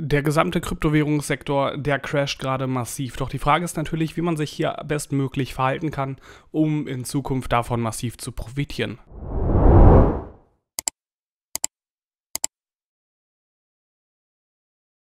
Der gesamte Kryptowährungssektor, der crasht gerade massiv. Doch die Frage ist natürlich, wie man sich hier bestmöglich verhalten kann, um in Zukunft davon massiv zu profitieren.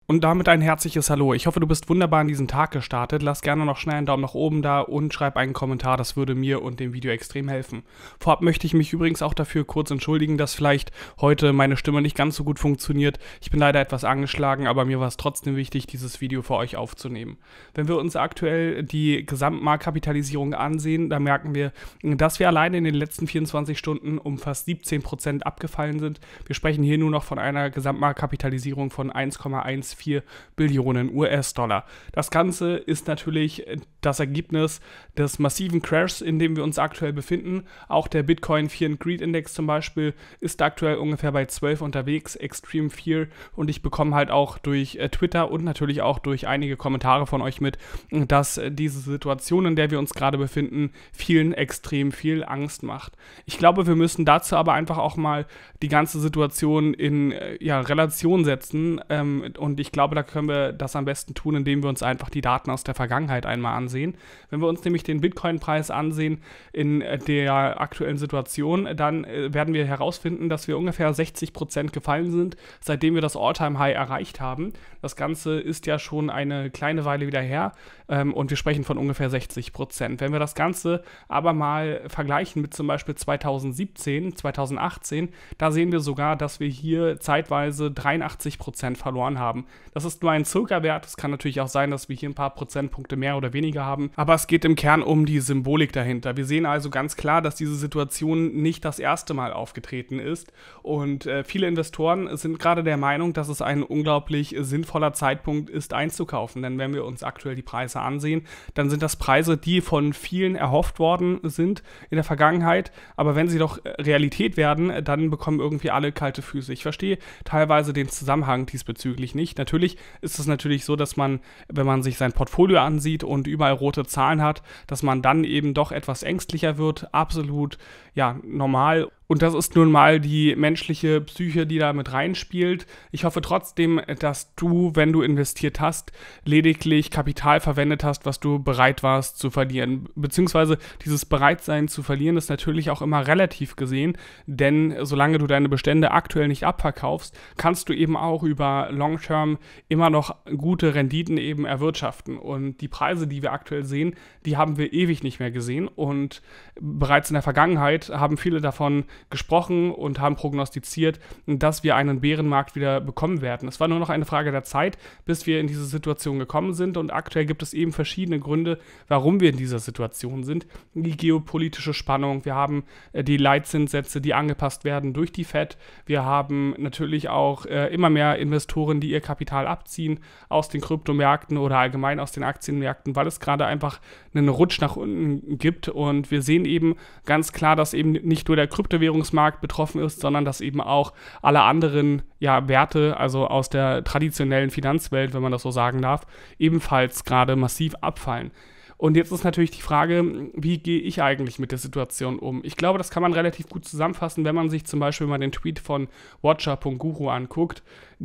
Und damit ein herzliches Hallo. Ich hoffe, du bist wunderbar in diesen Tag gestartet. Lass gerne noch schnell einen Daumen nach oben da und schreib einen Kommentar. Das würde mir und dem Video extrem helfen. Vorab möchte ich mich übrigens auch dafür kurz entschuldigen, dass vielleicht heute meine Stimme nicht ganz so gut funktioniert. Ich bin leider etwas angeschlagen, aber mir war es trotzdem wichtig, dieses Video für euch aufzunehmen. Wenn wir uns aktuell die Gesamtmarktkapitalisierung ansehen, dann merken wir, dass wir alleine in den letzten 24 Stunden um fast 17% abgefallen sind. Wir sprechen hier nur noch von einer Gesamtmarktkapitalisierung von 1,1 1,4 Billionen US-Dollar. Das Ganze ist natürlich äh, das Ergebnis des massiven Crashs, in dem wir uns aktuell befinden. Auch der Bitcoin Fear and Greed Index zum Beispiel ist aktuell ungefähr bei 12 unterwegs, Extreme Fear. Und ich bekomme halt auch durch äh, Twitter und natürlich auch durch einige Kommentare von euch mit, dass äh, diese Situation, in der wir uns gerade befinden, vielen extrem viel Angst macht. Ich glaube, wir müssen dazu aber einfach auch mal die ganze Situation in ja, Relation setzen. Ähm, und ich ich glaube, da können wir das am besten tun, indem wir uns einfach die Daten aus der Vergangenheit einmal ansehen. Wenn wir uns nämlich den Bitcoin-Preis ansehen in äh, der aktuellen Situation, dann äh, werden wir herausfinden, dass wir ungefähr 60% Prozent gefallen sind, seitdem wir das All-Time-High erreicht haben. Das Ganze ist ja schon eine kleine Weile wieder her ähm, und wir sprechen von ungefähr 60%. Prozent. Wenn wir das Ganze aber mal vergleichen mit zum Beispiel 2017, 2018, da sehen wir sogar, dass wir hier zeitweise 83% Prozent verloren haben. Das ist nur ein Zuckerwert. Es kann natürlich auch sein, dass wir hier ein paar Prozentpunkte mehr oder weniger haben. Aber es geht im Kern um die Symbolik dahinter. Wir sehen also ganz klar, dass diese Situation nicht das erste Mal aufgetreten ist. Und äh, viele Investoren sind gerade der Meinung, dass es ein unglaublich sinnvoller Zeitpunkt ist, einzukaufen. Denn wenn wir uns aktuell die Preise ansehen, dann sind das Preise, die von vielen erhofft worden sind in der Vergangenheit. Aber wenn sie doch äh, Realität werden, dann bekommen irgendwie alle kalte Füße. Ich verstehe teilweise den Zusammenhang diesbezüglich nicht natürlich ist es natürlich so, dass man, wenn man sich sein Portfolio ansieht und überall rote Zahlen hat, dass man dann eben doch etwas ängstlicher wird. Absolut ja normal und das ist nun mal die menschliche Psyche, die da mit reinspielt. Ich hoffe trotzdem, dass du, wenn du investiert hast, lediglich Kapital verwendet hast, was du bereit warst zu verlieren. Beziehungsweise dieses Bereitsein zu verlieren ist natürlich auch immer relativ gesehen, denn solange du deine Bestände aktuell nicht abverkaufst, kannst du eben auch über Long-Term immer noch gute Renditen eben erwirtschaften. Und die Preise, die wir aktuell sehen, die haben wir ewig nicht mehr gesehen. Und bereits in der Vergangenheit haben viele davon gesprochen und haben prognostiziert, dass wir einen Bärenmarkt wieder bekommen werden. Es war nur noch eine Frage der Zeit, bis wir in diese Situation gekommen sind und aktuell gibt es eben verschiedene Gründe, warum wir in dieser Situation sind. Die geopolitische Spannung, wir haben äh, die Leitzinssätze, die angepasst werden durch die Fed, wir haben natürlich auch äh, immer mehr Investoren, die ihr Kapital abziehen aus den Kryptomärkten oder allgemein aus den Aktienmärkten, weil es gerade einfach einen Rutsch nach unten gibt und wir sehen eben ganz klar, dass eben nicht nur der Kryptowährung Kryptowährungsmarkt betroffen ist, sondern dass eben auch alle anderen ja, Werte, also aus der traditionellen Finanzwelt, wenn man das so sagen darf, ebenfalls gerade massiv abfallen. Und jetzt ist natürlich die Frage, wie gehe ich eigentlich mit der Situation um? Ich glaube, das kann man relativ gut zusammenfassen, wenn man sich zum Beispiel mal den Tweet von Watcher.guru anguckt.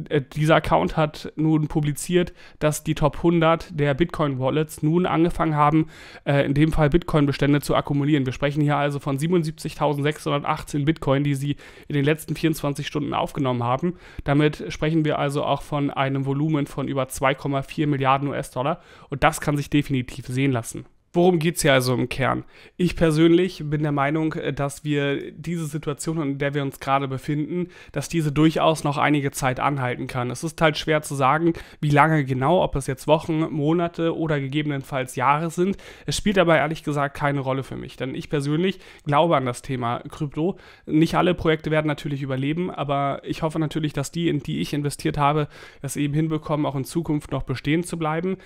Äh, dieser Account hat nun publiziert, dass die Top 100 der Bitcoin-Wallets nun angefangen haben, äh, in dem Fall Bitcoin-Bestände zu akkumulieren. Wir sprechen hier also von 77.618 Bitcoin, die sie in den letzten 24 Stunden aufgenommen haben. Damit sprechen wir also auch von einem Volumen von über 2,4 Milliarden US-Dollar. Und das kann sich definitiv sehen lassen lassen. Worum geht es hier also im Kern? Ich persönlich bin der Meinung, äh, dass wir diese Situation, in der wir uns gerade befinden, dass diese durchaus noch einige Zeit anhalten kann. Es ist halt schwer zu sagen, wie lange genau, ob es jetzt Wochen, Monate oder gegebenenfalls Jahre sind. Es spielt aber ehrlich gesagt keine Rolle für mich, denn ich persönlich glaube an das Thema Krypto. Nicht alle Projekte werden natürlich überleben, aber ich hoffe natürlich, dass die, in die ich investiert habe, es eben hinbekommen, auch in Zukunft noch bestehen zu bleiben.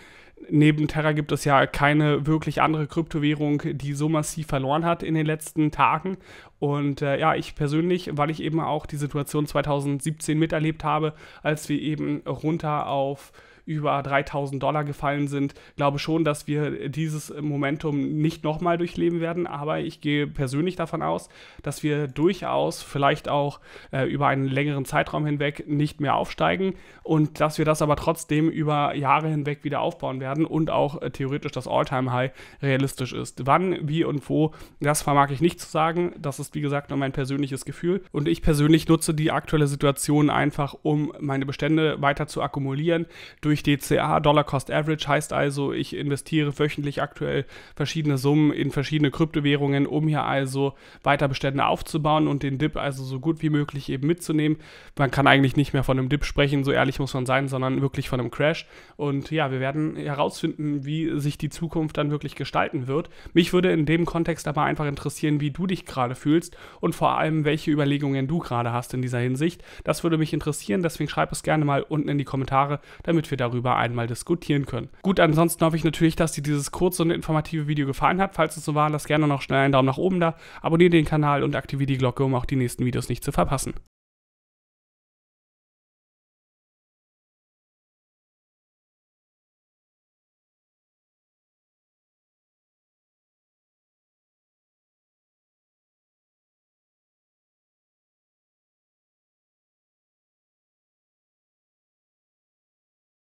Neben Terra gibt es ja keine wirklich manche andere Kryptowährung, die so massiv verloren hat in den letzten Tagen. Und äh, ja, ich persönlich, weil ich eben auch die Situation 2017 miterlebt habe, als wir eben runter auf über 3000 Dollar gefallen sind, glaube schon, dass wir dieses Momentum nicht nochmal durchleben werden. Aber ich gehe persönlich davon aus, dass wir durchaus vielleicht auch äh, über einen längeren Zeitraum hinweg nicht mehr aufsteigen und dass wir das aber trotzdem über Jahre hinweg wieder aufbauen werden und auch äh, theoretisch das All-Time-High realistisch ist. Wann, wie und wo, das vermag ich nicht zu sagen. Das ist, wie gesagt, nur mein persönliches Gefühl. Und ich persönlich nutze die aktuelle Situation einfach, um meine Bestände weiter zu akkumulieren durch durch DCA, Dollar Cost Average, heißt also, ich investiere wöchentlich aktuell verschiedene Summen in verschiedene Kryptowährungen, um hier also weiter Bestände aufzubauen und den Dip also so gut wie möglich eben mitzunehmen. Man kann eigentlich nicht mehr von einem Dip sprechen, so ehrlich muss man sein, sondern wirklich von einem Crash. Und ja, wir werden herausfinden, wie sich die Zukunft dann wirklich gestalten wird. Mich würde in dem Kontext aber einfach interessieren, wie du dich gerade fühlst und vor allem, welche Überlegungen du gerade hast in dieser Hinsicht. Das würde mich interessieren, deswegen schreib es gerne mal unten in die Kommentare, damit wir da darüber einmal diskutieren können. Gut, ansonsten hoffe ich natürlich, dass dir dieses kurze und informative Video gefallen hat. Falls es so war, lass gerne noch schnell einen Daumen nach oben da, abonniere den Kanal und aktiviere die Glocke, um auch die nächsten Videos nicht zu verpassen.